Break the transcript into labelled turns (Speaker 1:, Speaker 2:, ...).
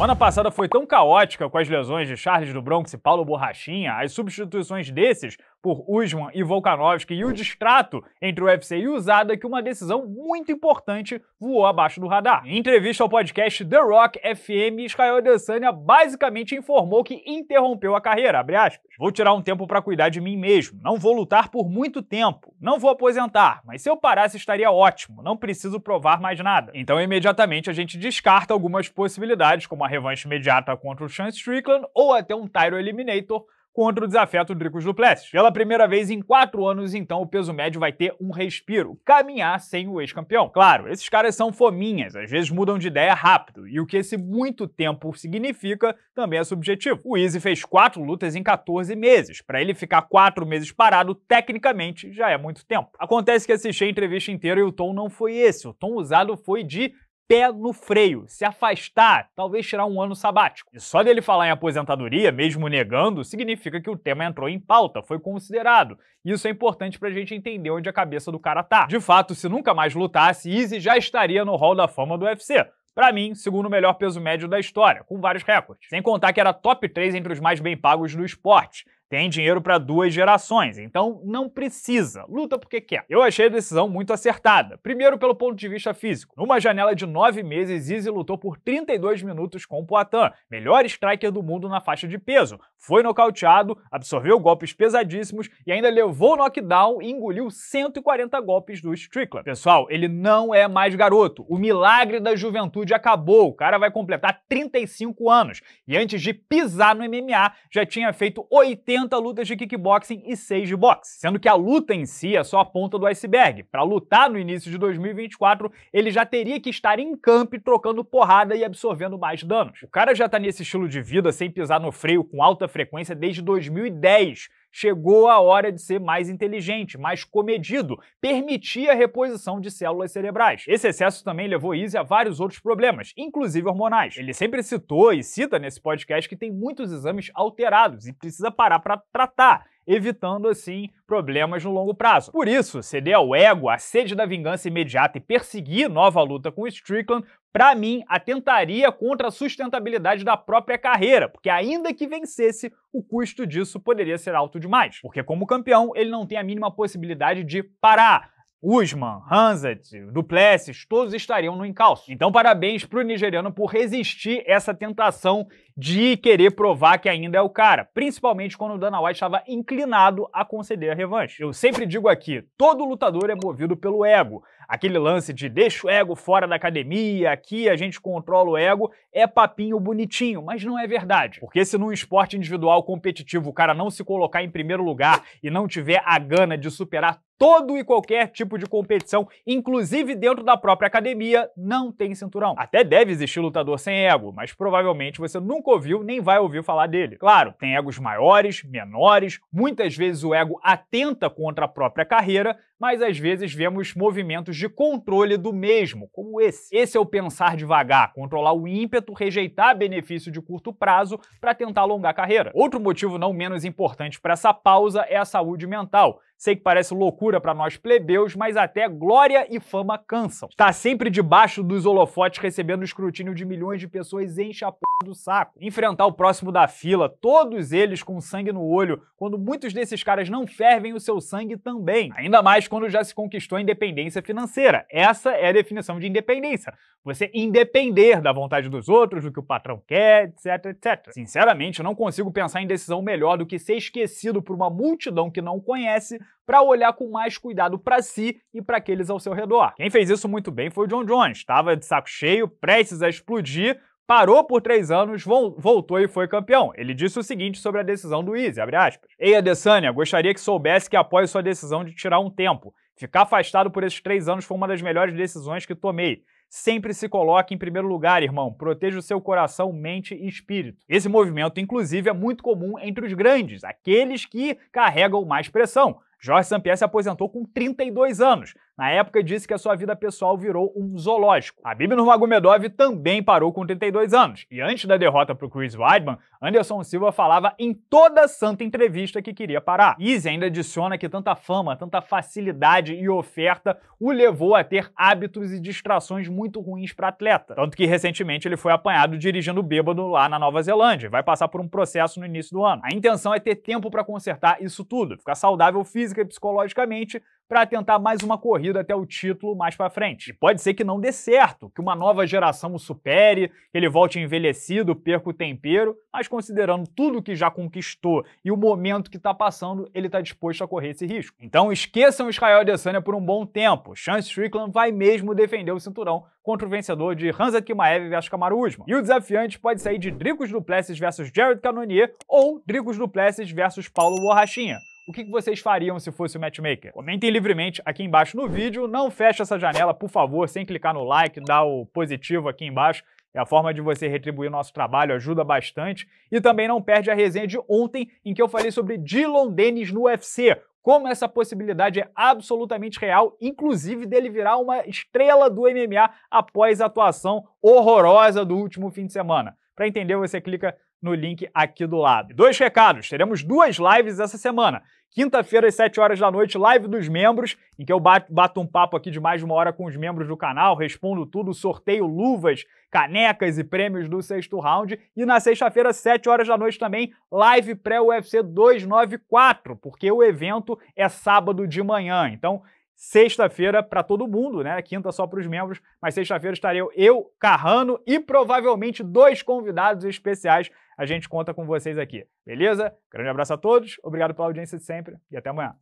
Speaker 1: semana passada foi tão caótica com as lesões de Charles do Bronx e Paulo Borrachinha, as substituições desses por Usman e Volkanovski e o distrato entre o UFC e o Usada é que uma decisão muito importante voou abaixo do radar. Em entrevista ao podcast The Rock FM, Israel Adesanya basicamente informou que interrompeu a carreira, Vou tirar um tempo para cuidar de mim mesmo, não vou lutar por muito tempo, não vou aposentar, mas se eu parasse estaria ótimo, não preciso provar mais nada. Então imediatamente a gente descarta algumas possibilidades, como a revanche imediata contra o Sean Strickland ou até um Tyro Eliminator, contra o desafeto Dricos Duplessis. Pela primeira vez em quatro anos, então, o peso médio vai ter um respiro, caminhar sem o ex-campeão. Claro, esses caras são fominhas, às vezes mudam de ideia rápido, e o que esse muito tempo significa também é subjetivo. O Easy fez quatro lutas em 14 meses, para ele ficar quatro meses parado, tecnicamente, já é muito tempo. Acontece que assisti a entrevista inteira e o tom não foi esse, o tom usado foi de pé no freio, se afastar, talvez tirar um ano sabático. E só dele falar em aposentadoria, mesmo negando, significa que o tema entrou em pauta, foi considerado. Isso é importante pra gente entender onde a cabeça do cara tá. De fato, se nunca mais lutasse, Easy já estaria no Hall da Fama do UFC. Para mim, segundo o melhor peso médio da história, com vários recordes. Sem contar que era top 3 entre os mais bem pagos do esporte. Tem dinheiro para duas gerações, então não precisa. Luta porque quer. Eu achei a decisão muito acertada. Primeiro, pelo ponto de vista físico. Numa janela de nove meses, Izzy lutou por 32 minutos com o Poitin, melhor striker do mundo na faixa de peso. Foi nocauteado, absorveu golpes pesadíssimos e ainda levou knockdown e engoliu 140 golpes do Strickland. Pessoal, ele não é mais garoto. O milagre da juventude acabou. O cara vai completar 35 anos. E antes de pisar no MMA, já tinha feito 80 80 lutas de kickboxing e 6 de boxe, sendo que a luta em si é só a ponta do iceberg. Para lutar no início de 2024, ele já teria que estar em camp trocando porrada e absorvendo mais danos. O cara já tá nesse estilo de vida sem pisar no freio com alta frequência desde 2010, chegou a hora de ser mais inteligente, mais comedido, permitir a reposição de células cerebrais. Esse excesso também levou Easy a vários outros problemas, inclusive hormonais. Ele sempre citou e cita nesse podcast que tem muitos exames alterados e precisa parar para tratar evitando assim problemas no longo prazo. Por isso, ceder ao ego, a sede da vingança imediata e perseguir nova luta com Strickland para mim, atentaria contra a sustentabilidade da própria carreira, porque ainda que vencesse, o custo disso poderia ser alto demais. Porque como campeão, ele não tem a mínima possibilidade de parar. Usman, Hanzat, Duplessis, todos estariam no encalço. Então, parabéns pro nigeriano por resistir essa tentação de querer provar que ainda é o cara, principalmente quando o Dana White estava inclinado a conceder a revanche. Eu sempre digo aqui, todo lutador é movido pelo ego, Aquele lance de deixa o ego fora da academia, aqui a gente controla o ego, é papinho bonitinho, mas não é verdade. Porque se num esporte individual competitivo o cara não se colocar em primeiro lugar e não tiver a gana de superar todo e qualquer tipo de competição, inclusive dentro da própria academia, não tem cinturão. Até deve existir lutador sem ego, mas provavelmente você nunca ouviu nem vai ouvir falar dele. Claro, tem egos maiores, menores, muitas vezes o ego atenta contra a própria carreira, mas às vezes vemos movimentos de controle do mesmo, como esse. Esse é o pensar devagar, controlar o ímpeto, rejeitar benefício de curto prazo para tentar alongar a carreira. Outro motivo não menos importante para essa pausa é a saúde mental. Sei que parece loucura para nós plebeus, mas até glória e fama cansam. Tá sempre debaixo dos holofotes recebendo o escrutínio de milhões de pessoas enche a p... do saco. Enfrentar o próximo da fila, todos eles com sangue no olho, quando muitos desses caras não fervem o seu sangue também. Ainda mais quando já se conquistou a independência financeira. Essa é a definição de independência. Você independer da vontade dos outros, do que o patrão quer, etc, etc. Sinceramente, eu não consigo pensar em decisão melhor do que ser esquecido por uma multidão que não conhece para olhar com mais cuidado para si e para aqueles ao seu redor. Quem fez isso muito bem foi o John Jones, estava de saco cheio, prestes a explodir, parou por três anos, voltou e foi campeão. Ele disse o seguinte sobre a decisão do Easy, abre aspas. Ei, Adesanya, gostaria que soubesse que apoio sua decisão de tirar um tempo. Ficar afastado por esses três anos foi uma das melhores decisões que tomei. Sempre se coloque em primeiro lugar, irmão. Proteja o seu coração, mente e espírito. Esse movimento, inclusive, é muito comum entre os grandes, aqueles que carregam mais pressão. Jorge Sampier se aposentou com 32 anos, na época disse que a sua vida pessoal virou um zoológico. A Habib Nurmagomedov também parou com 32 anos. E antes da derrota para o Chris Weidman, Anderson Silva falava em toda santa entrevista que queria parar. Izzy ainda adiciona que tanta fama, tanta facilidade e oferta o levou a ter hábitos e distrações muito ruins para atleta. Tanto que recentemente ele foi apanhado dirigindo bêbado lá na Nova Zelândia. Vai passar por um processo no início do ano. A intenção é ter tempo para consertar isso tudo, ficar saudável física e psicologicamente para tentar mais uma corrida até o título mais para frente. E pode ser que não dê certo, que uma nova geração o supere, que ele volte envelhecido, perca o tempero, mas considerando tudo que já conquistou e o momento que está passando, ele está disposto a correr esse risco. Então esqueçam Israel Adesanya por um bom tempo. Sean Strickland vai mesmo defender o cinturão contra o vencedor de Hansa Kimaev vs Kamaru Usman. E o desafiante pode sair de Dricos Duplessis versus Jared Cannonier ou Dricos Duplessis versus Paulo Borrachinha o que vocês fariam se fosse o Matchmaker? Comentem livremente aqui embaixo no vídeo, não feche essa janela, por favor, sem clicar no like, dá o positivo aqui embaixo, é a forma de você retribuir o nosso trabalho, ajuda bastante. E também não perde a resenha de ontem, em que eu falei sobre Dylan Dennis no UFC, como essa possibilidade é absolutamente real, inclusive dele virar uma estrela do MMA após a atuação horrorosa do último fim de semana. Para entender, você clica no link aqui do lado. dois recados: teremos duas lives essa semana. Quinta-feira, às 7 horas da noite, live dos membros, em que eu bato um papo aqui de mais de uma hora com os membros do canal, respondo tudo, sorteio luvas, canecas e prêmios do sexto round. E na sexta-feira, às 7 horas da noite também, live pré-UFC 294, porque o evento é sábado de manhã. Então, sexta-feira para todo mundo, né? Quinta só para os membros, mas sexta-feira estarei eu, Carrano e provavelmente dois convidados especiais a gente conta com vocês aqui. Beleza? Grande abraço a todos, obrigado pela audiência de sempre e até amanhã.